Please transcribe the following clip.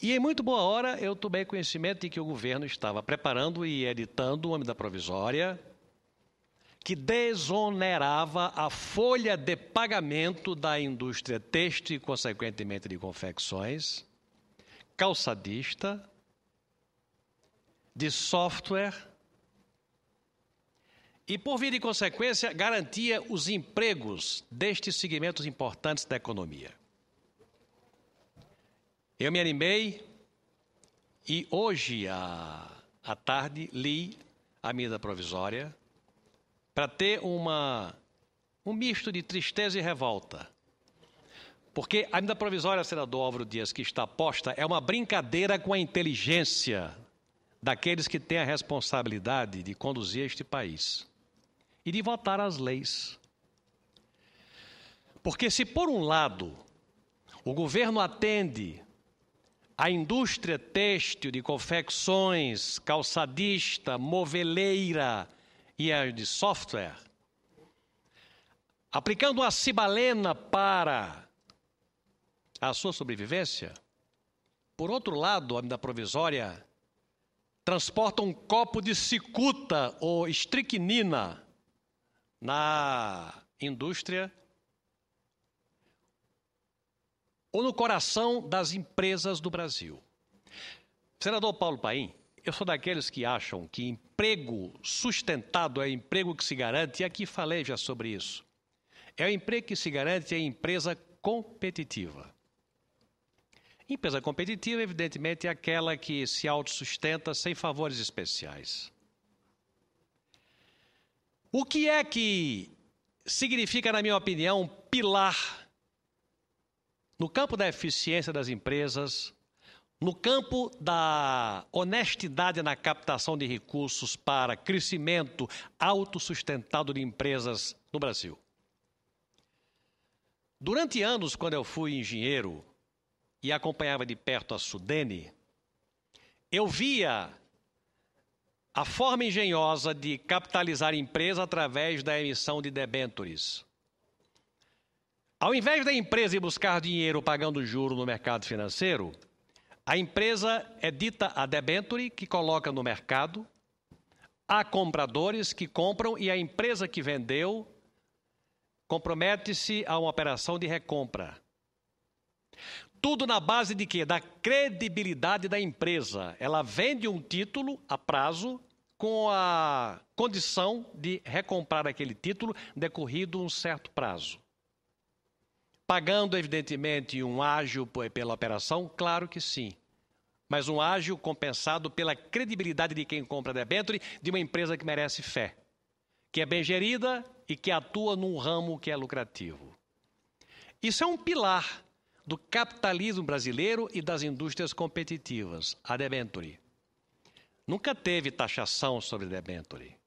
E em muito boa hora eu tomei conhecimento de que o governo estava preparando e editando uma medida provisória que desonerava a folha de pagamento da indústria têxtil e, consequentemente, de confecções, calçadista, de software e, por via de consequência, garantia os empregos destes segmentos importantes da economia. Eu me animei e hoje à, à tarde li a medida provisória para ter uma, um misto de tristeza e revolta. Porque a medida provisória, senador Álvaro Dias, que está posta, é uma brincadeira com a inteligência daqueles que têm a responsabilidade de conduzir este país e de votar as leis. Porque se, por um lado, o governo atende a indústria têxtil de confecções, calçadista, moveleira e a de software. Aplicando a cibalena para a sua sobrevivência. Por outro lado, a da provisória transporta um copo de cicuta ou estricnina na indústria ou no coração das empresas do Brasil. Senador Paulo Paim, eu sou daqueles que acham que emprego sustentado é emprego que se garante, e aqui falei já sobre isso. É o emprego que se garante em empresa competitiva. Empresa competitiva, evidentemente, é aquela que se autossustenta sem favores especiais. O que é que significa, na minha opinião, pilar no campo da eficiência das empresas, no campo da honestidade na captação de recursos para crescimento autossustentado de empresas no Brasil. Durante anos, quando eu fui engenheiro e acompanhava de perto a Sudene, eu via a forma engenhosa de capitalizar empresa através da emissão de debêntures. Ao invés da empresa ir buscar dinheiro pagando juro no mercado financeiro, a empresa edita é a debenture que coloca no mercado, há compradores que compram e a empresa que vendeu compromete-se a uma operação de recompra. Tudo na base de quê? Da credibilidade da empresa. Ela vende um título a prazo com a condição de recomprar aquele título decorrido um certo prazo. Pagando, evidentemente, um ágio pela operação? Claro que sim. Mas um ágio compensado pela credibilidade de quem compra debênture de uma empresa que merece fé, que é bem gerida e que atua num ramo que é lucrativo. Isso é um pilar do capitalismo brasileiro e das indústrias competitivas, a debenture. Nunca teve taxação sobre debenture.